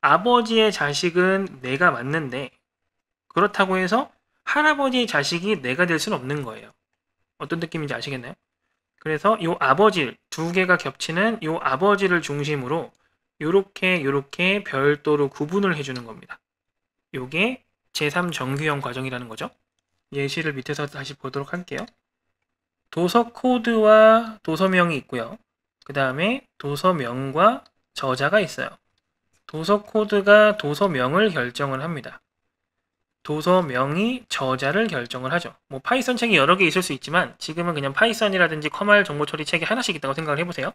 아버지의 자식은 내가 맞는데 그렇다고 해서 할아버지의 자식이 내가 될 수는 없는 거예요. 어떤 느낌인지 아시겠나요? 그래서 이 아버지 두 개가 겹치는 이 아버지를 중심으로 요렇게 요렇게 별도로 구분을 해주는 겁니다. 요게 제3정규형 과정이라는 거죠. 예시를 밑에서 다시 보도록 할게요. 도서 코드와 도서명이 있고요. 그 다음에 도서명과 저자가 있어요. 도서 코드가 도서명을 결정을 합니다. 도서명이 저자를 결정을 하죠. 뭐 파이썬 책이 여러 개 있을 수 있지만 지금은 그냥 파이썬이라든지 커말 정보 처리 책이 하나씩 있다고 생각을 해보세요.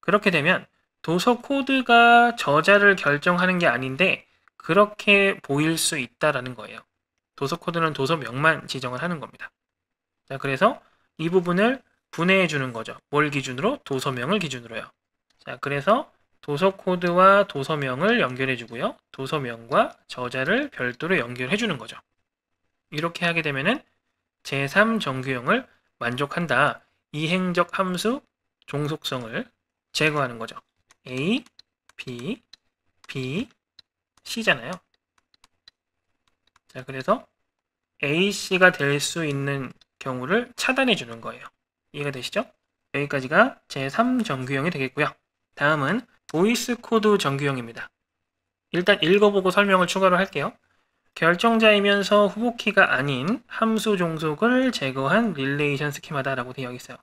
그렇게 되면 도서 코드가 저자를 결정하는 게 아닌데 그렇게 보일 수 있다라는 거예요. 도서 코드는 도서명만 지정을 하는 겁니다. 자, 그래서 이 부분을 분해해 주는 거죠. 뭘 기준으로? 도서명을 기준으로요. 자, 그래서 도서 코드와 도서명을 연결해 주고요. 도서명과 저자를 별도로 연결해 주는 거죠. 이렇게 하게 되면은 제3정규형을 만족한다. 이행적 함수 종속성을 제거하는 거죠. A, B, B, C잖아요. 자, 그래서 AC가 될 수 있는 경우를 차단해 주는 거예요. 이해가 되시죠? 여기까지가 제3정규형이 되겠고요. 다음은 보이스 코드 정규형입니다. 일단 읽어보고 설명을 추가로 할게요. 결정자이면서 후보키가 아닌 함수 종속을 제거한 릴레이션 스키마다라고 되어 있어요.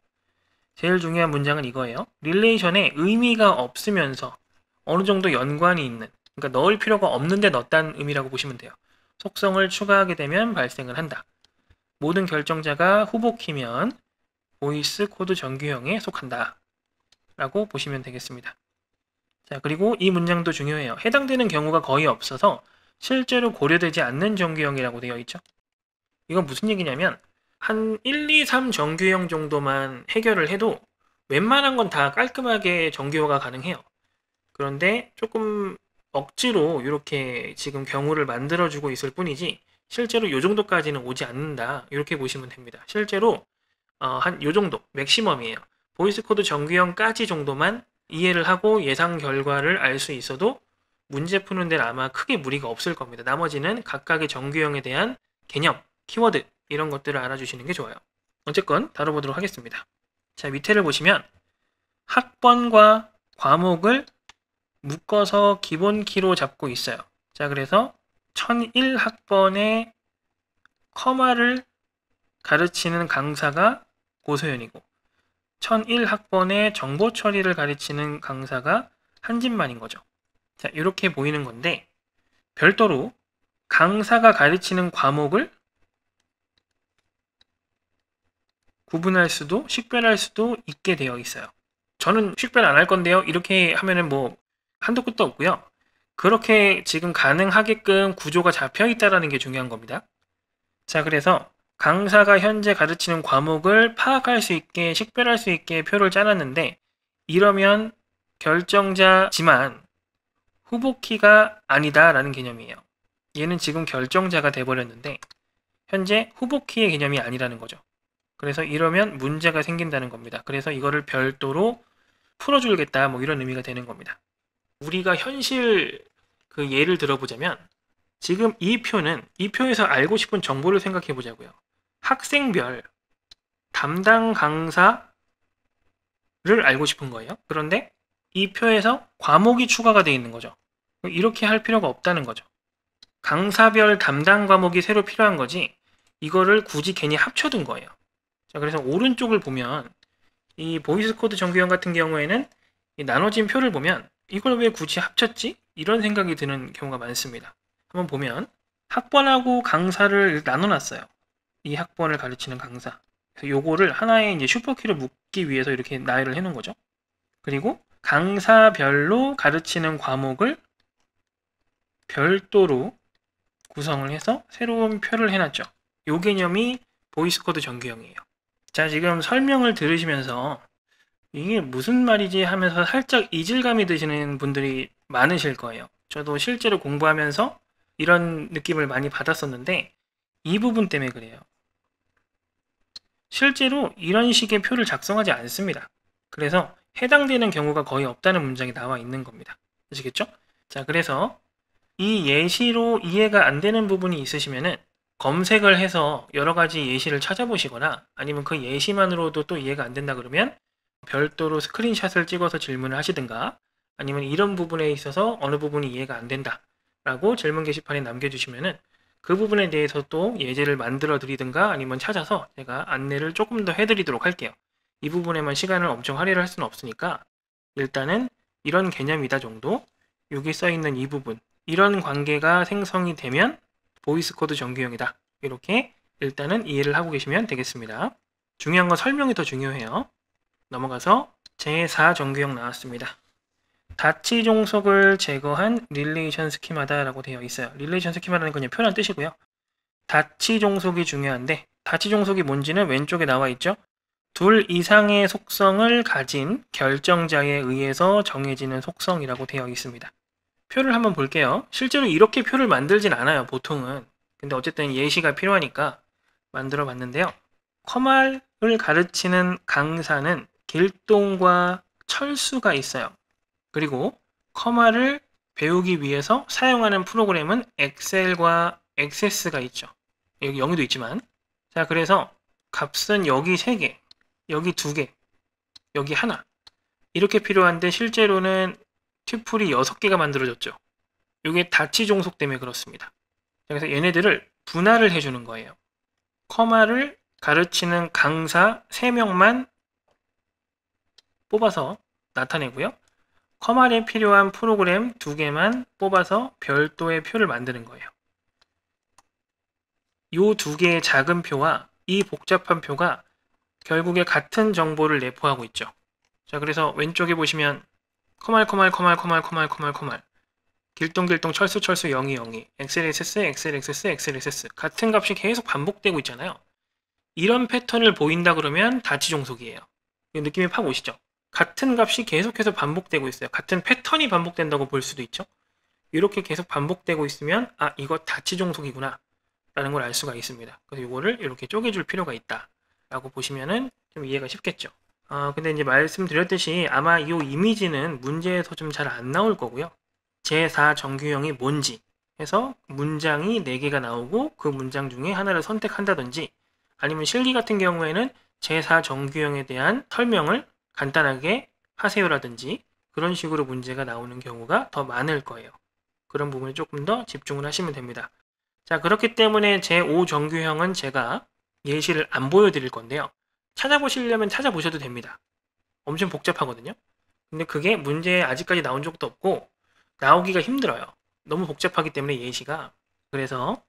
제일 중요한 문장은 이거예요. 릴레이션에 의미가 없으면서 어느 정도 연관이 있는, 그러니까 넣을 필요가 없는데 넣었다는 의미라고 보시면 돼요. 속성을 추가하게 되면 발생을 한다. 모든 결정자가 후보키면 보이스 코드 정규형에 속한다. 라고 보시면 되겠습니다. 자, 그리고 이 문장도 중요해요. 해당되는 경우가 거의 없어서 실제로 고려되지 않는 정규형이라고 되어 있죠. 이건 무슨 얘기냐면 한 1, 2, 3 정규형 정도만 해결을 해도 웬만한 건 다 깔끔하게 정규화가 가능해요. 그런데 조금 억지로 이렇게 지금 경우를 만들어주고 있을 뿐이지 실제로 요 정도까지는 오지 않는다. 이렇게 보시면 됩니다. 실제로 어, 한요 정도, 맥시멈이에요. 보이스코드 정규형까지 정도만 이해를 하고 예상 결과를 알 수 있어도 문제 푸는 데는 아마 크게 무리가 없을 겁니다. 나머지는 각각의 정규형에 대한 개념, 키워드 이런 것들을 알아주시는 게 좋아요. 어쨌건 다뤄보도록 하겠습니다. 자, 밑에를 보시면 학번과 과목을 묶어서 기본키로 잡고 있어요. 자, 그래서 1 0 0 1학번에 커마를 가르치는 강사가 고소연이고 1001학번의 정보 처리를 가르치는 강사가 한 집만인 거죠. 자, 이렇게 보이는 건데 별도로 강사가 가르치는 과목을 구분할 수도 식별할 수도 있게 되어 있어요. 저는 식별 안 할 건데요. 이렇게 하면은 뭐 한도 끝도 없고요. 그렇게 지금 가능하게끔 구조가 잡혀 있다는게 중요한 겁니다. 자, 그래서 강사가 현재 가르치는 과목을 파악할 수 있게 식별할 수 있게 표를 짜놨는데 이러면 결정자지만 후보키가 아니다라는 개념이에요. 얘는 지금 결정자가 돼버렸는데 현재 후보키의 개념이 아니라는 거죠. 그래서 이러면 문제가 생긴다는 겁니다. 그래서 이거를 별도로 풀어주겠다 뭐 이런 의미가 되는 겁니다. 우리가 현실 그 예를 들어보자면 지금 이 표는 이 표에서 알고 싶은 정보를 생각해 보자고요. 학생별 담당 강사를 알고 싶은 거예요. 그런데 이 표에서 과목이 추가가 되어 있는 거죠. 이렇게 할 필요가 없다는 거죠. 강사별 담당 과목이 새로 필요한 거지 이거를 굳이 괜히 합쳐둔 거예요. 자, 그래서 오른쪽을 보면 이 보이스코드 정규형 같은 경우에는 나눠진 표를 보면 이걸 왜 굳이 합쳤지? 이런 생각이 드는 경우가 많습니다. 한번 보면 학번하고 강사를 나눠놨어요. 이 학번을 가르치는 강사. 그래서 요거를 하나의 이제 슈퍼키로 묶기 위해서 이렇게 나열을 해놓은 거죠. 그리고 강사별로 가르치는 과목을 별도로 구성을 해서 새로운 표를 해놨죠. 요 개념이 보이스코드 정규형이에요. 자, 지금 설명을 들으시면서 이게 무슨 말이지 하면서 살짝 이질감이 드시는 분들이 많으실 거예요. 저도 실제로 공부하면서 이런 느낌을 많이 받았었는데 이 부분 때문에 그래요. 실제로 이런 식의 표를 작성하지 않습니다. 그래서 해당되는 경우가 거의 없다는 문장이 나와 있는 겁니다. 아시겠죠? 자, 그래서 이 예시로 이해가 안 되는 부분이 있으시면 검색을 해서 여러 가지 예시를 찾아보시거나 아니면 그 예시만으로도 또 이해가 안 된다 그러면 별도로 스크린샷을 찍어서 질문을 하시든가 아니면 이런 부분에 있어서 어느 부분이 이해가 안 된다 라고 질문 게시판에 남겨주시면 그 부분에 대해서 또 예제를 만들어 드리든가 아니면 찾아서 제가 안내를 조금 더 해드리도록 할게요. 이 부분에만 시간을 엄청 할애를 할 수는 없으니까 일단은 이런 개념이다 정도 여기 써있는 이 부분 이런 관계가 생성이 되면 보이스코드 정규형이다 이렇게 일단은 이해를 하고 계시면 되겠습니다. 중요한 건 설명이 더 중요해요. 넘어가서 제4 정규형 나왔습니다. 다치 종속을 제거한 릴레이션 스키마다라고 되어 있어요. 릴레이션 스키마라는 건 표현 한 뜻이고요. 다치 종속이 중요한데 다치 종속이 뭔지는 왼쪽에 나와 있죠. 둘 이상의 속성을 가진 결정자에 의해서 정해지는 속성이라고 되어 있습니다. 표를 한번 볼게요. 실제로 이렇게 표를 만들진 않아요, 보통은. 근데 어쨌든 예시가 필요하니까 만들어 봤는데요. 커말을 가르치는 강사는 길동과 철수가 있어요. 그리고 커마를 배우기 위해서 사용하는 프로그램은 엑셀과 액세스가 있죠. 여기 0이도 있지만 자 그래서 값은 여기 3개, 여기 2개, 여기 하나 이렇게 필요한데 실제로는 튜플이 6개가 만들어졌죠. 이게 다치 종속 때문에 그렇습니다. 그래서 얘네들을 분할을 해주는 거예요. 커마를 가르치는 강사 3명만 뽑아서 나타내고요. 커말에 필요한 프로그램 두 개만 뽑아서 별도의 표를 만드는 거예요. 이 두 개의 작은 표와 이 복잡한 표가 결국에 같은 정보를 내포하고 있죠. 자, 그래서 왼쪽에 보시면 커말 커말 커말 커말 커말 커말 커말 길동길동 철수 철수 영이 영이 XLSS XLSS XLSS 같은 값이 계속 반복되고 있잖아요. 이런 패턴을 보인다 그러면 다치 종속이에요. 느낌이 팍 오시죠? 같은 값이 계속해서 반복되고 있어요. 같은 패턴이 반복된다고 볼 수도 있죠. 이렇게 계속 반복되고 있으면 아 이거 다치종속이구나 라는 걸 알 수가 있습니다. 그래서 이거를 이렇게 쪼개줄 필요가 있다 라고 보시면은 좀 이해가 쉽겠죠. 아 근데 이제 말씀드렸듯이 아마 이 이미지는 문제에서 좀 잘 안 나올 거고요. 제4 정규형이 뭔지 해서 문장이 4개가 나오고 그 문장 중에 하나를 선택한다든지 아니면 실기 같은 경우에는 제4 정규형에 대한 설명을 간단하게 하세요라든지 그런 식으로 문제가 나오는 경우가 더 많을 거예요. 그런 부분에 조금 더 집중을 하시면 됩니다. 자 그렇기 때문에 제 5정규형은 제가 예시를 안 보여드릴 건데요. 찾아보시려면 찾아보셔도 됩니다. 엄청 복잡하거든요. 근데 그게 문제에 아직까지 나온 적도 없고 나오기가 힘들어요. 너무 복잡하기 때문에 예시가 그래서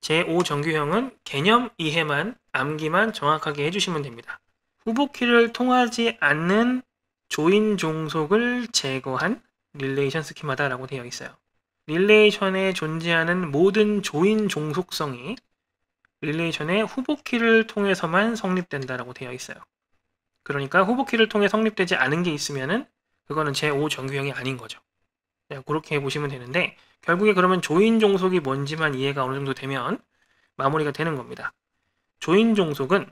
제 5정규형은 개념 이해만 암기만 정확하게 해주시면 됩니다. 후보키를 통하지 않는 조인 종속을 제거한 릴레이션 스키마다라고 되어 있어요. 릴레이션에 존재하는 모든 조인 종속성이 릴레이션의 후보키를 통해서만 성립된다라고 되어 있어요. 그러니까 후보키를 통해 성립되지 않은 게 있으면은 그거는 제5정규형이 아닌 거죠. 네, 그렇게 보시면 되는데 결국에 그러면 조인 종속이 뭔지만 이해가 어느 정도 되면 마무리가 되는 겁니다. 조인 종속은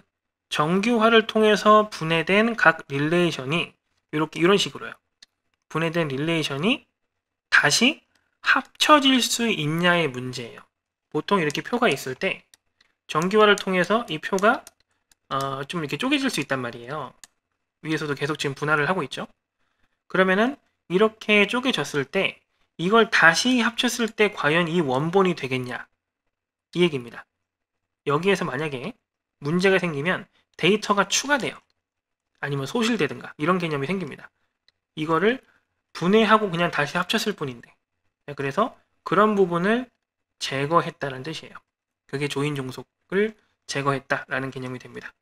정규화를 통해서 분해된 각 릴레이션이 이렇게 이런 식으로요. 분해된 릴레이션이 다시 합쳐질 수 있냐의 문제예요. 보통 이렇게 표가 있을 때 정규화를 통해서 이 표가 어, 좀 이렇게 쪼개질 수 있단 말이에요. 위에서도 계속 지금 분할을 하고 있죠. 그러면은 이렇게 쪼개졌을 때 이걸 다시 합쳤을 때 과연 이 원본이 되겠냐 이 얘기입니다. 여기에서 만약에 문제가 생기면 데이터가 추가돼요. 아니면 소실되든가 이런 개념이 생깁니다. 이거를 분해하고 그냥 다시 합쳤을 뿐인데 네, 그래서 그런 부분을 제거했다는 뜻이에요. 그게 조인 종속을 제거했다라는 개념이 됩니다.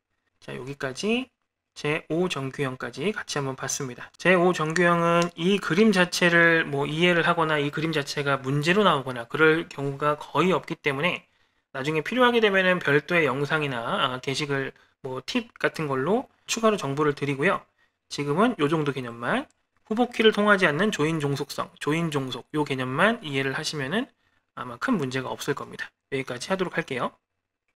자 여기까지 제5정규형까지 같이 한번 봤습니다. 제5정규형은 이 그림 자체를 뭐 이해를 하거나 이 그림 자체가 문제로 나오거나 그럴 경우가 거의 없기 때문에 나중에 필요하게 되면 별도의 영상이나 아, 게시글 뭐팁 같은 걸로 추가로 정보를 드리고요. 지금은 이 정도 개념만 후보키를 통하지 않는 조인 종속성, 조인 종속 이 개념만 이해를 하시면은 아마 큰 문제가 없을 겁니다. 여기까지 하도록 할게요.